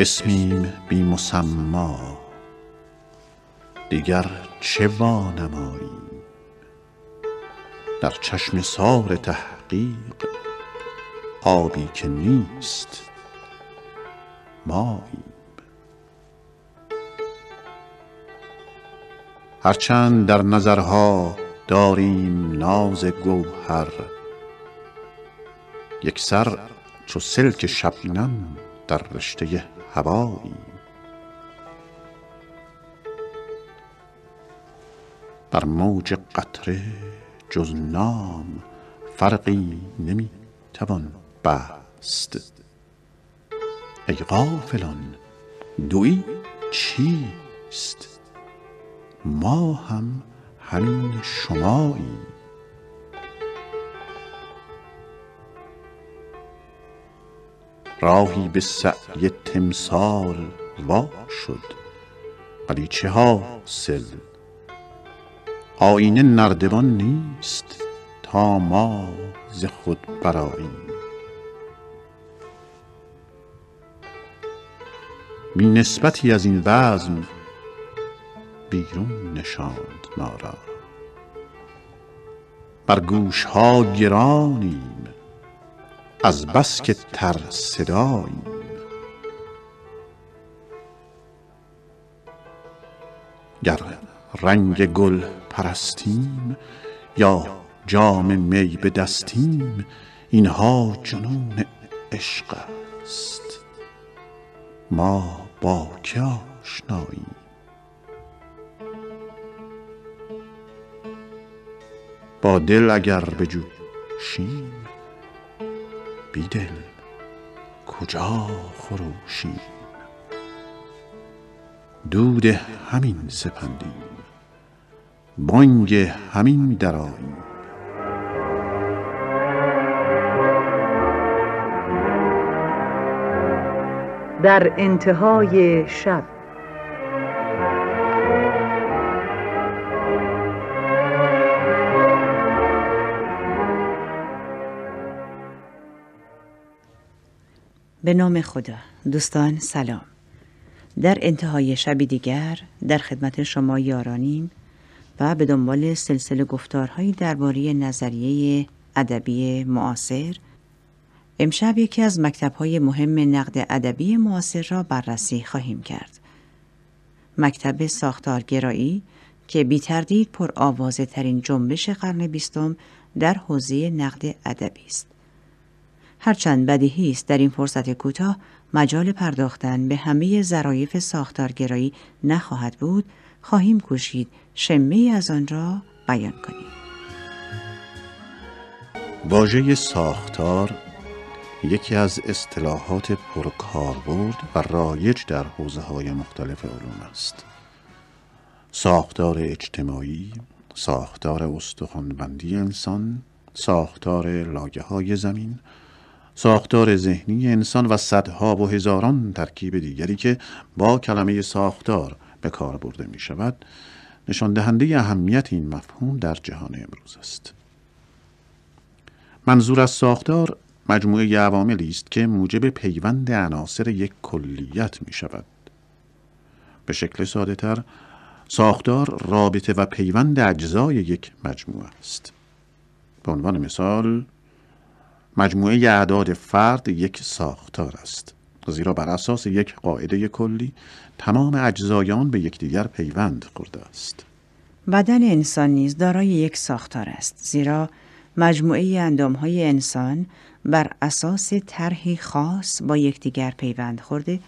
اسمیم بی مسما دیگر چه وانمایی در چشم سار تحقیق آبی که نیست ماییم هرچند در نظرها داریم ناز گوهر یک سر چو سلک شبنم در رشته هوایی بر موج قطره جز نام فرقی نمی توان بست ای غافلان دوی چیست ما هم همین شماییم راهی به سعی تمثال وا شد ولی چه حاصل آینه نردبان نیست تا ما ز خود براییم بی نسبتی از این وزن بیرون نشاند ما را بر ها گرانیم از بس که تر صداییم گر رنگ گل پرستیم یا جام می به دستیم اینها جنون عشق است ما با که آشناییم با دل اگر بجوشیم بیدل کجا خروشی دود همین سپندیم بانگ همین درآییم در انتهای شب به نام خدا دوستان سلام در انتهای شبی دیگر در خدمت شما یارانیم و به دنبال سلسله گفتارهایی درباره نظریه ادبی معاصر امشب یکی از مکتبهای مهم نقد ادبی معاصر را بررسی خواهیم کرد مکتب ساختارگرایی که بیتردید پر آوازه ترین جنبش قرن بیستم در حوزه نقد ادبی است هرچند بدیهی است در این فرصت کوتاه مجال پرداختن به همه ظرایف ساختارگرایی نخواهد بود خواهیم کوشید شمه از آن را بیان کنیم واژه ساختار یکی از اصطلاحات پرکاربرد و رایج در حوزه های مختلف علوم است ساختار اجتماعی ساختار استخوانبندی انسان ساختار لاگه های زمین ساختار ذهنی انسان و صدها و هزاران ترکیب دیگری که با کلمه ساختار به کار برده می شود نشان دهنده اهمیت این مفهوم در جهان امروز است منظور از ساختار مجموعه عواملی است که موجب پیوند عناصر یک کلیت می شود به شکل ساده تر ساختار رابطه و پیوند اجزای یک مجموعه است به عنوان مثال مجموعه اعداد فرد یک ساختار است زیرا بر اساس یک قاعده کلی تمام اجزایان به یکدیگر پیوند خورده است بدن انسان نیز دارای یک ساختار است زیرا مجموعه اندامهای انسان بر اساس طرحی خاص با یکدیگر پیوند خورده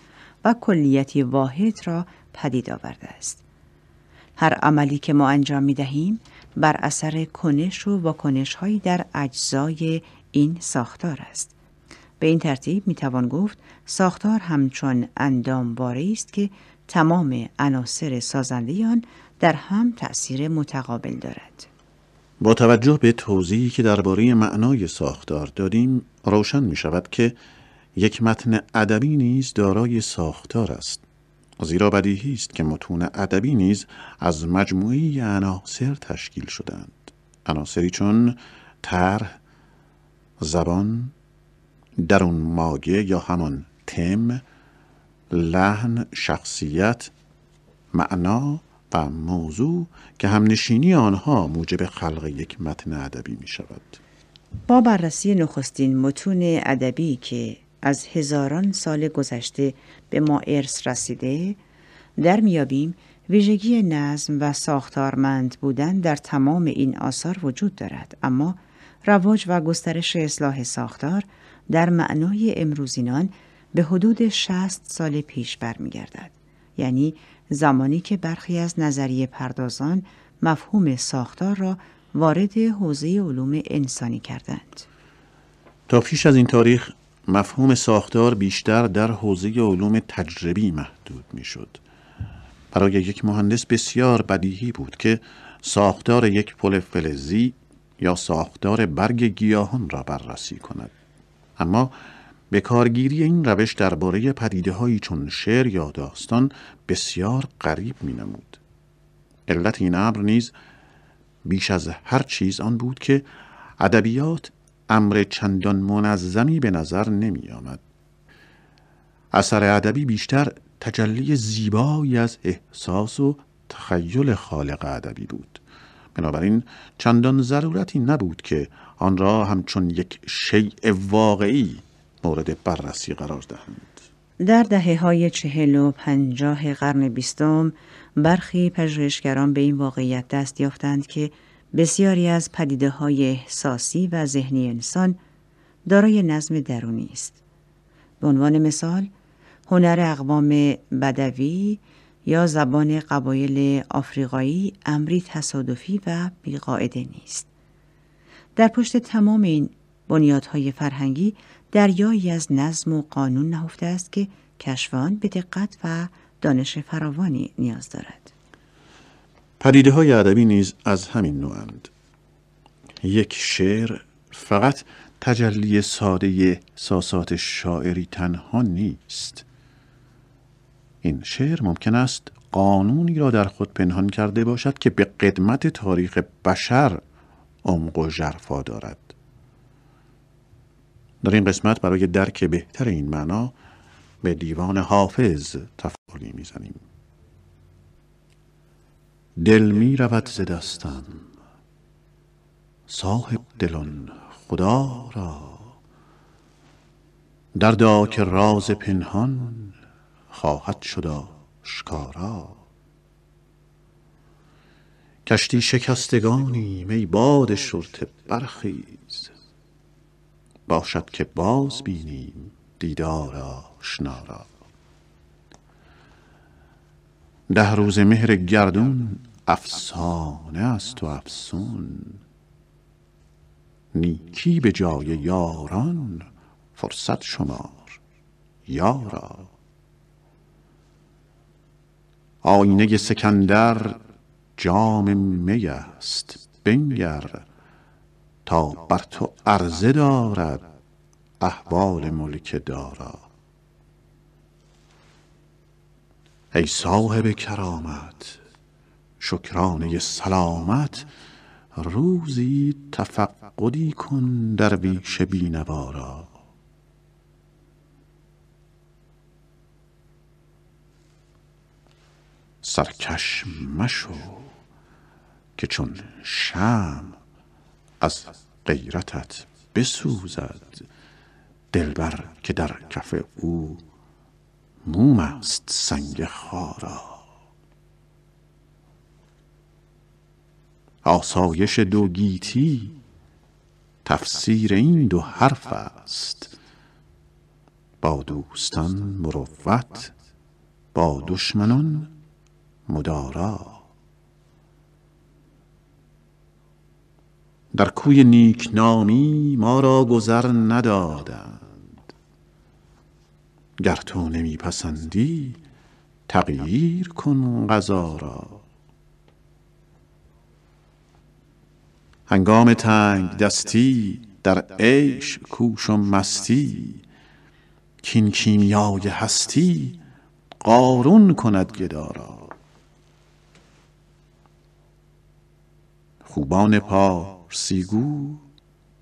و کلیتی واحد را پدید آورده است هر عملی که ما انجام می دهیم بر اثر کنش و واکنش در اجزای این ساختار است. به این ترتیب می توان گفت ساختار همچون اندام باری است که تمام عناصر سازنده آن در هم تأثیر متقابل دارد. با توجه به توضیحی که درباره معنای ساختار دادیم روشن می شود که یک متن ادبی نیز دارای ساختار است زیرا بدیهی است که متون ادبی نیز از مجموعی عناصر تشکیل شدند عناصری چون طرح زبان در اون ماگه یا همان تم لحن شخصیت معنا و موضوع که همنشینی آنها موجب خلق یک متن ادبی می شود با بررسی نخستین متون ادبی که از هزاران سال گذشته به ما ارث رسیده در میابیم ویژگی نظم و ساختارمند بودن در تمام این آثار وجود دارد اما رواج و گسترش اصلاح ساختار در معنای امروزینان به حدود 60 سال پیش برمیگردد یعنی زمانی که برخی از نظریه پردازان مفهوم ساختار را وارد حوزه علوم انسانی کردند تا پیش از این تاریخ مفهوم ساختار بیشتر در حوزه علوم تجربی محدود میشد. برای یک مهندس بسیار بدیهی بود که ساختار یک پل فلزی یا ساختار برگ گیاهان را بررسی کند اما به کارگیری این روش درباره پدیدههایی چون شعر یا داستان بسیار غریب می نمود. علت این امر نیز بیش از هر چیز آن بود که ادبیات امر چندان منظمی به نظر نمی آمد. اثر ادبی بیشتر تجلی زیبایی از احساس و تخیل خالق ادبی بود بنابراین چندان ضرورتی نبود که آن را همچون یک شیء واقعی مورد بررسی قرار دهند در دهه های چهل و پنجاه قرن بیستم برخی پژوهشگران به این واقعیت دست یافتند که بسیاری از پدیده های احساسی و ذهنی انسان دارای نظم درونی است. به عنوان مثال، هنر اقوام بدوی یا زبان قبایل آفریقایی امری تصادفی و بیقاعده نیست. در پشت تمام این بنیادهای فرهنگی دریایی از نظم و قانون نهفته است که کشوان به دقت و دانش فراوانی نیاز دارد. پدیده های ادبی نیز از همین نوعند. یک شعر فقط تجلی ساده ساسات شاعری تنها نیست این شعر ممکن است قانونی را در خود پنهان کرده باشد که به قدمت تاریخ بشر عمق و ژرفا دارد در این قسمت برای درک بهتر این معنا به دیوان حافظ تفالی میزنیم دل می رود ز دستم صاحب دلان خدا را در که راز پنهان خواهد شد آشکارا کشتی شکستگانی می باد شرط برخیز باشد که باز بینیم دیدار شنارا ده روز مهر گردون افسانه است و افسون نیکی به جای یاران فرصت شمار یارا آینه سکندر جام می است بنگر تا بر تو عرضه دارد احوال ملک دارا ای صاحب کرامت شکرانه سلامت روزی تفقدی کن در بیش بینوارا سرکش مشو که چون شم از غیرتت بسوزد دلبر که در کف او موم است سنگ خارا آسایش دو گیتی تفسیر این دو حرف است با دوستان مروت با دشمنان مدارا در کوی نیکنامی ما را گذر ندادند گر تو نمیپسندی تغییر کن غذا را هنگام تنگ دستی در عیش کوش و مستی کین کیمیای هستی قارون کند گدارا خوبان پارسیگو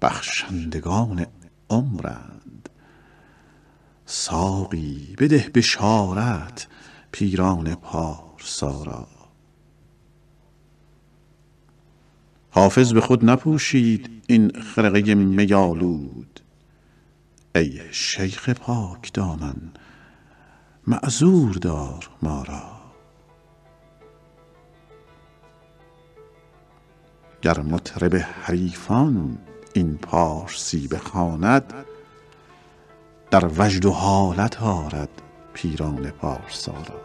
بخشندگان عمرند ساقی بده بشارت پیران پارسا را حافظ به خود نپوشید این خرقه میالود ای شیخ پاک دامن معذور دار ما را گر مطرب حریفان این پارسی بخواند در وجد و حالت آرد پیران پارسا را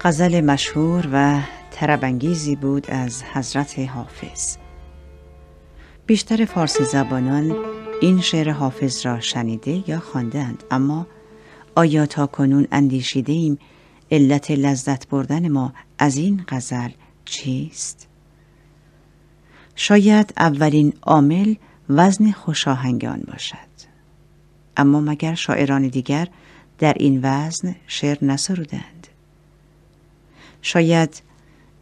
غزل مشهور و ترابنگیزی بود از حضرت حافظ بیشتر فارسی زبانان این شعر حافظ را شنیده یا خواندند اما آیا تا کنون اندیشیده ایم علت لذت بردن ما از این غزل چیست؟ شاید اولین عامل وزن خوشاهنگ باشد اما مگر شاعران دیگر در این وزن شعر نسرودند شاید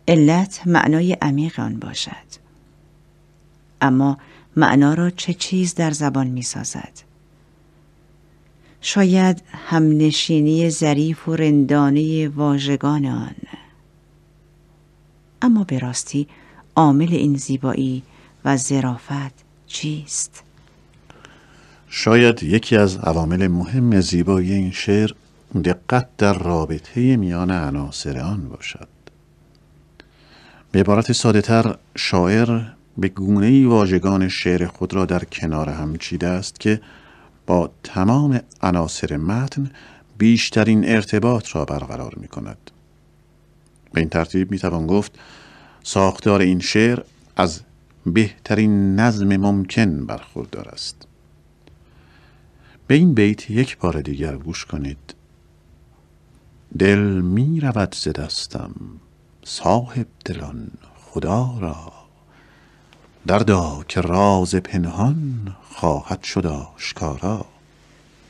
علت معنای عمیق آن باشد اما معنا را چه چیز در زبان می سازد؟ شاید همنشینی ظریف و رندانه واژگان آن اما به راستی عامل این زیبایی و زرافت چیست؟ شاید یکی از عوامل مهم زیبایی این شعر دقت در رابطه میان عناصر آن باشد به عبارت تر شاعر به گونه ای واژگان شعر خود را در کنار هم چیده است که با تمام عناصر متن بیشترین ارتباط را برقرار می کند. به این ترتیب می توان گفت ساختار این شعر از بهترین نظم ممکن برخوردار است به این بیت یک بار دیگر گوش کنید دل می رود ز دستم صاحب دلان خدا را دردا که راز پنهان خواهد شد آشکارا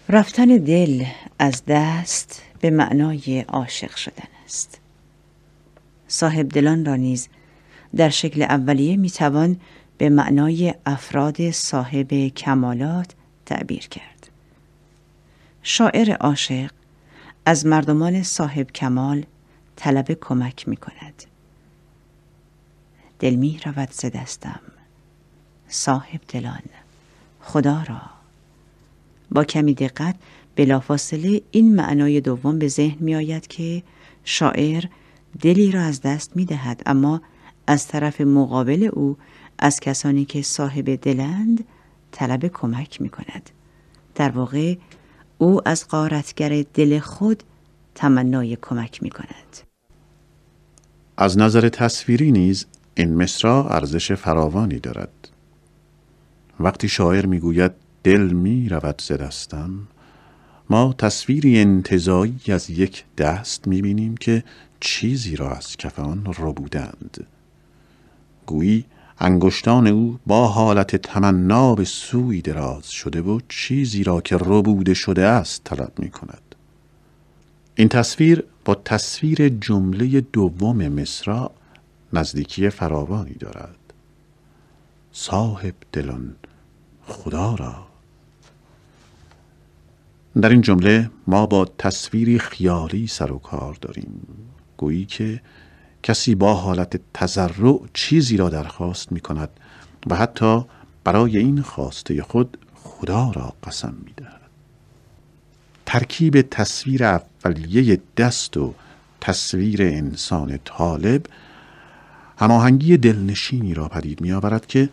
رفتن دل از دست به معنای عاشق شدن است صاحب دلان را نیز در شکل اولیه می توان به معنای افراد صاحب کمالات تعبیر کرد. شاعر عاشق از مردمان صاحب کمال طلب کمک می کند. دل می رود ز دستم صاحب دلان خدا را با کمی دقت بلافاصله این معنای دوم به ذهن می آید که شاعر دلی را از دست می دهد اما از طرف مقابل او از کسانی که صاحب دلند طلب کمک می کند. در واقع او از قارتگر دل خود تمنای کمک می کند. از نظر تصویری نیز این مصرا ارزش فراوانی دارد. وقتی شاعر میگوید دل می رود ز دستم ما تصویری انتظایی از یک دست می بینیم که چیزی را از کف آن بودند گویی انگشتان او با حالت تمنا به سوی دراز شده و چیزی را که ربوده شده است طلب می کند. این تصویر با تصویر جمله دوم مصرع نزدیکی فراوانی دارد صاحب دلان خدا را در این جمله ما با تصویری خیالی سر و کار داریم گویی که کسی با حالت تزرع چیزی را درخواست می کند و حتی برای این خواسته خود خدا را قسم می دهد. ترکیب تصویر اولیه دست و تصویر انسان طالب هماهنگی دلنشینی را پدید می آورد که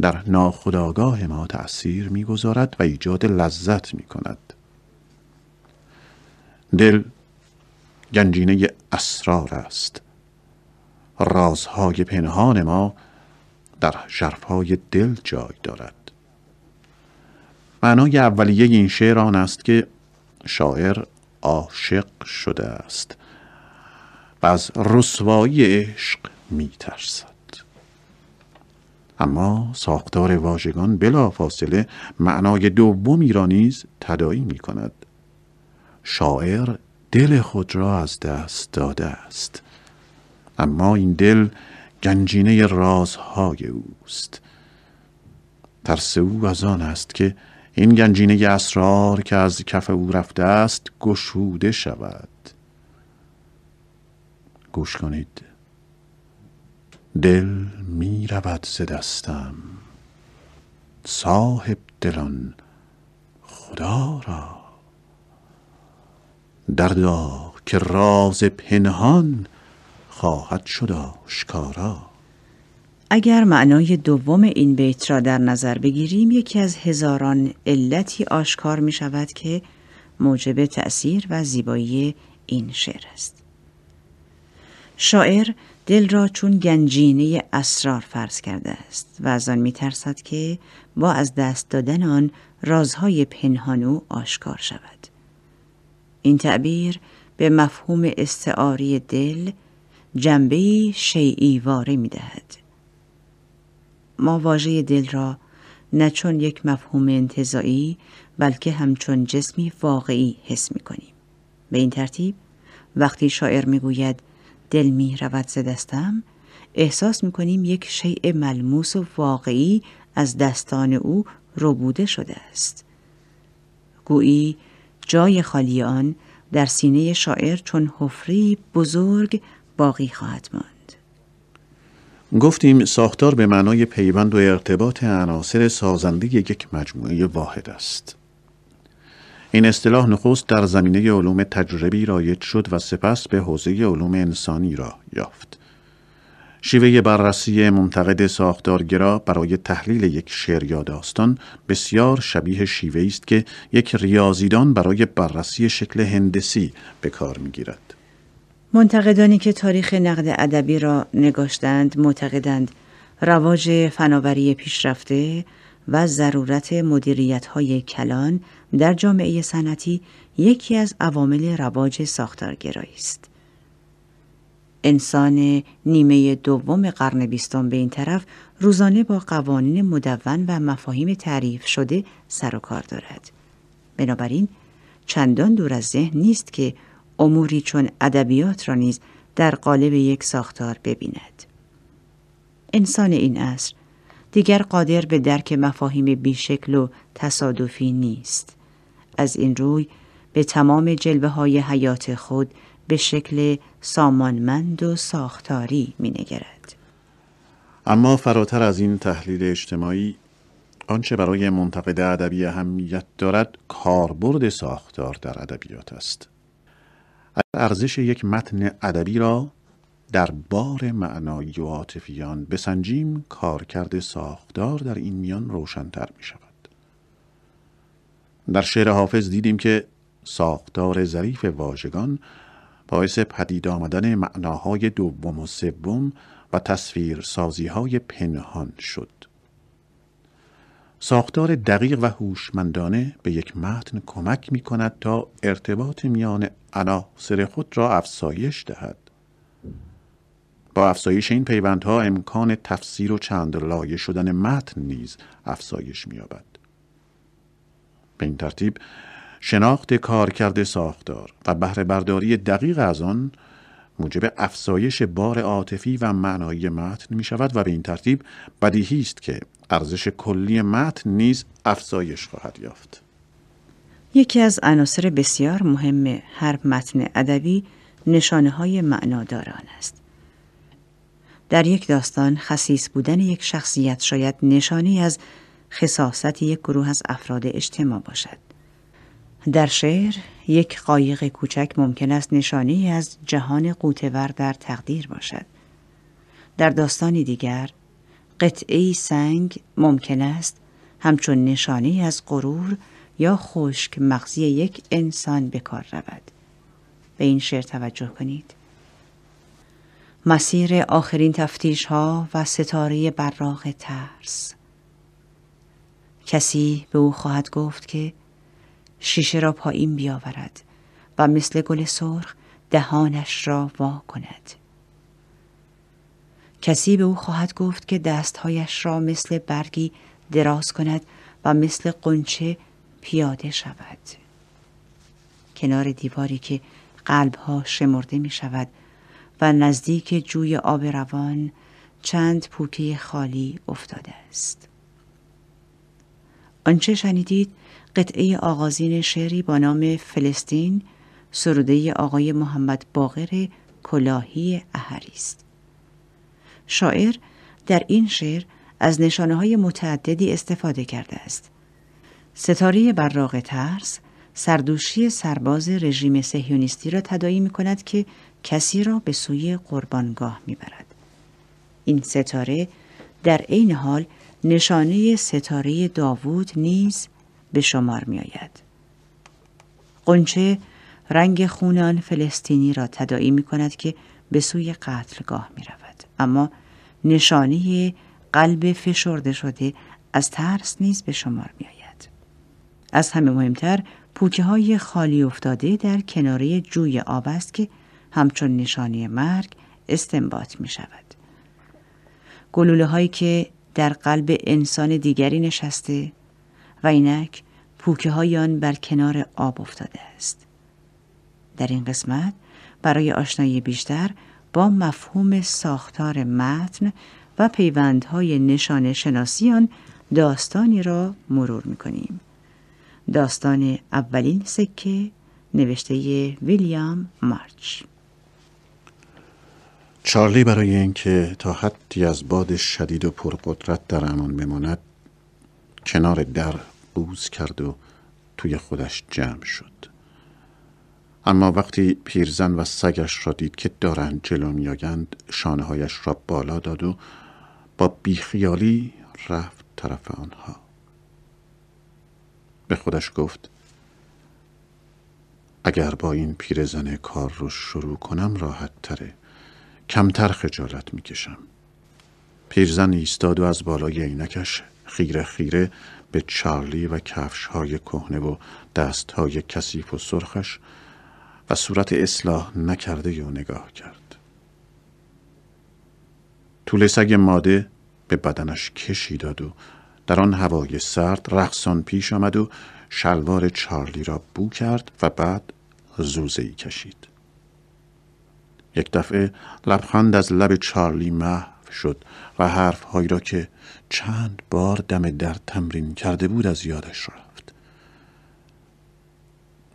در ناخداگاه ما تأثیر میگذارد و ایجاد لذت می کند. دل گنجینه اسرار است رازهای پنهان ما در شرفهای دل جای دارد معنای اولیه این شعر آن است که شاعر عاشق شده است و از رسوایی عشق ترسد اما ساختار واژگان بلا فاصله معنای دومی را نیز تدایی می کند شاعر دل خود را از دست داده است اما این دل گنجینه رازهای اوست ترس او از آن است که این گنجینه اسرار که از کف او رفته است گشوده شود گوش کنید دل می رود ز دستم صاحب دلان خدا را دردا که راز پنهان خواهد شد آشکارا اگر معنای دوم این بیت را در نظر بگیریم یکی از هزاران علتی آشکار می شود که موجب تأثیر و زیبایی این شعر است شاعر دل را چون گنجینه اسرار فرض کرده است و از آن میترسد که با از دست دادن آن رازهای پنهانو آشکار شود این تعبیر به مفهوم استعاری دل جنبه شیعی واره می دهد. ما واژه دل را نه چون یک مفهوم انتظایی بلکه همچون جسمی واقعی حس می کنیم. به این ترتیب وقتی شاعر می گوید دل می رود ز احساس می کنیم یک شیء ملموس و واقعی از دستان او ربوده شده است. گویی جای خالی آن در سینه شاعر چون حفری بزرگ باقی خواهد ماند گفتیم ساختار به معنای پیوند و ارتباط عناصر سازنده یک مجموعه واحد است این اصطلاح نخست در زمینه علوم تجربی رایج شد و سپس به حوزه علوم انسانی را یافت شیوه بررسی منتقد ساختارگرا برای تحلیل یک شعر یا داستان بسیار شبیه شیوه است که یک ریاضیدان برای بررسی شکل هندسی به کار میگیرد منتقدانی که تاریخ نقد ادبی را نگاشتند معتقدند رواج فناوری پیشرفته و ضرورت مدیریت های کلان در جامعه سنتی یکی از عوامل رواج ساختارگرایی است. انسان نیمه دوم قرن بیستم به این طرف روزانه با قوانین مدون و مفاهیم تعریف شده سر و کار دارد. بنابراین چندان دور از ذهن نیست که اموری چون ادبیات را نیز در قالب یک ساختار ببیند. انسان این عصر دیگر قادر به درک مفاهیم بیشکل و تصادفی نیست. از این روی به تمام جلبه های حیات خود به شکل سامانمند و ساختاری می نگرد. اما فراتر از این تحلیل اجتماعی آنچه برای منتقد ادبی اهمیت دارد کاربرد ساختار در ادبیات است ارزش یک متن ادبی را در بار معنایی و عاطفیان بسنجیم کارکرد ساختار در این میان روشنتر می شود در شعر حافظ دیدیم که ساختار ظریف واژگان باعث پدید آمدن معناهای دوم و سوم و تصویر سازی پنهان شد ساختار دقیق و هوشمندانه به یک متن کمک می کند تا ارتباط میان عناصر خود را افزایش دهد. با افزایش این پیوندها امکان تفسیر و چند لایه شدن متن نیز افزایش می‌یابد. به این ترتیب شناخت کارکرد ساختار و بهره برداری دقیق از آن موجب افزایش بار عاطفی و معنایی متن می شود و به این ترتیب بدیهی است که ارزش کلی متن نیز افزایش خواهد یافت یکی از عناصر بسیار مهم هر متن ادبی نشانه های معناداران است در یک داستان خصیص بودن یک شخصیت شاید نشانی از خصاصت یک گروه از افراد اجتماع باشد در شعر یک قایق کوچک ممکن است نشانی از جهان قوتور در تقدیر باشد. در داستانی دیگر قطعی سنگ ممکن است همچون نشانی از غرور یا خشک مغزی یک انسان به کار رود. به این شعر توجه کنید. مسیر آخرین تفتیش ها و ستاره براغ ترس کسی به او خواهد گفت که شیشه را پایین بیاورد و مثل گل سرخ دهانش را وا کند. کسی به او خواهد گفت که دستهایش را مثل برگی دراز کند و مثل قنچه پیاده شود. کنار دیواری که قلبها شمرده می شود و نزدیک جوی آب روان چند پوکه خالی افتاده است. آنچه شنیدید قطعه آغازین شعری با نام فلسطین سروده آقای محمد باقر کلاهی اهری است. شاعر در این شعر از نشانه های متعددی استفاده کرده است. ستاره براغ ترس سردوشی سرباز رژیم سهیونیستی را تدایی می کند که کسی را به سوی قربانگاه می برد. این ستاره در عین حال نشانه ستاره داوود نیز به شمار می آید. قنچه رنگ خونان فلسطینی را تدائی می کند که به سوی قتلگاه می رود. اما نشانه قلب فشرده شده از ترس نیز به شمار می آید. از همه مهمتر پوکه های خالی افتاده در کناره جوی آب است که همچون نشانه مرگ استنباط می شود. گلوله هایی که در قلب انسان دیگری نشسته و اینک پوکه های آن بر کنار آب افتاده است. در این قسمت برای آشنایی بیشتر با مفهوم ساختار متن و پیوندهای نشان شناسی آن داستانی را مرور می کنیم. داستان اولین سکه نوشته ویلیام مارچ چارلی برای اینکه تا حدی از باد شدید و پرقدرت در امان بماند کنار در بوز کرد و توی خودش جمع شد اما وقتی پیرزن و سگش را دید که دارند جلو میآیند شانههایش را بالا داد و با بیخیالی رفت طرف آنها به خودش گفت اگر با این پیرزن کار رو شروع کنم راحت تره کمتر خجالت میکشم پیرزن ایستاد و از بالای عینکش خیره خیره به چارلی و کفش های کهنه و دست های کثیف و سرخش و صورت اصلاح نکرده یا نگاه کرد طول سگ ماده به بدنش کشی داد و در آن هوای سرد رقصان پیش آمد و شلوار چارلی را بو کرد و بعد زوزه ای کشید یک دفعه لبخند از لب چارلی مه شد و حرفهایی را که چند بار دم در تمرین کرده بود از یادش رفت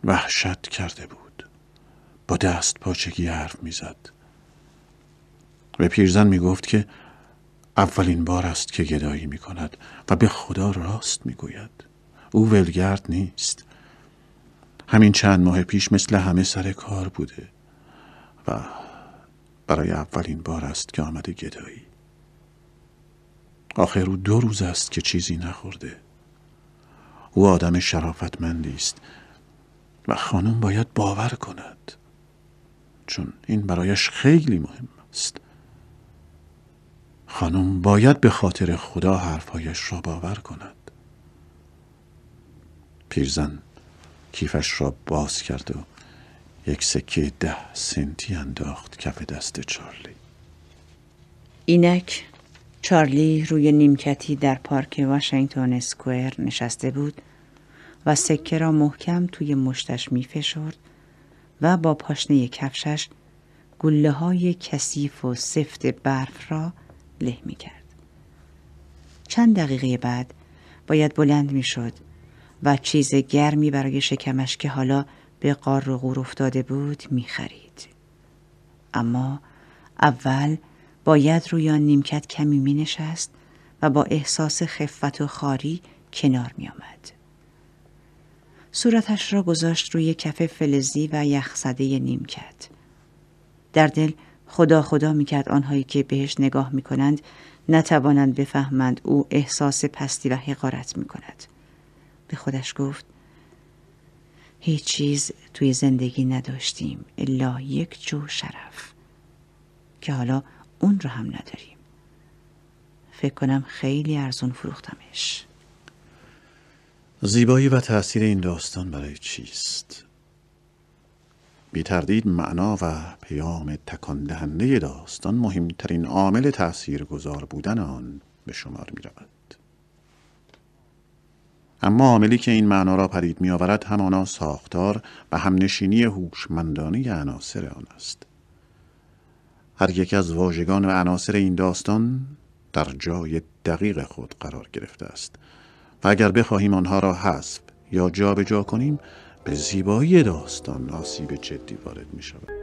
وحشت کرده بود با دست پاچگی حرف میزد به پیرزن میگفت که اولین بار است که گدایی می و به خدا راست میگوید او ولگرد نیست همین چند ماه پیش مثل همه سر کار بوده و برای اولین بار است که آمده گدایی آخر او دو روز است که چیزی نخورده او آدم شرافتمندی است و خانم باید باور کند چون این برایش خیلی مهم است خانم باید به خاطر خدا حرفهایش را باور کند پیرزن کیفش را باز کرد و یک سکه ده سنتی انداخت کف دست چارلی اینک چارلی روی نیمکتی در پارک واشنگتن اسکوئر نشسته بود و سکه را محکم توی مشتش می فشرد و با پاشنه کفشش گله های کثیف و سفت برف را له می کرد. چند دقیقه بعد باید بلند می شد و چیز گرمی برای شکمش که حالا به قار و غور افتاده بود می خرید. اما اول باید روی آن نیمکت کمی می نشست و با احساس خفت و خاری کنار می آمد. صورتش را گذاشت روی کف فلزی و یخزده نیمکت. در دل خدا خدا می کرد آنهایی که بهش نگاه می کنند نتوانند بفهمند او احساس پستی و حقارت می کند. به خودش گفت هیچ چیز توی زندگی نداشتیم الا یک جو شرف که حالا اون رو هم نداریم فکر کنم خیلی ارزون فروختمش زیبایی و تاثیر این داستان برای چیست؟ بی تردید معنا و پیام تکان دهنده داستان مهمترین عامل تأثیر گذار بودن آن به شمار می رود. اما عاملی که این معنا را پدید می آورد همانا ساختار و همنشینی هوشمندانه عناصر آن است. هر یک از واژگان و عناصر این داستان در جای دقیق خود قرار گرفته است و اگر بخواهیم آنها را حذف یا جابجا جا کنیم به زیبایی داستان آسیب جدی وارد می شود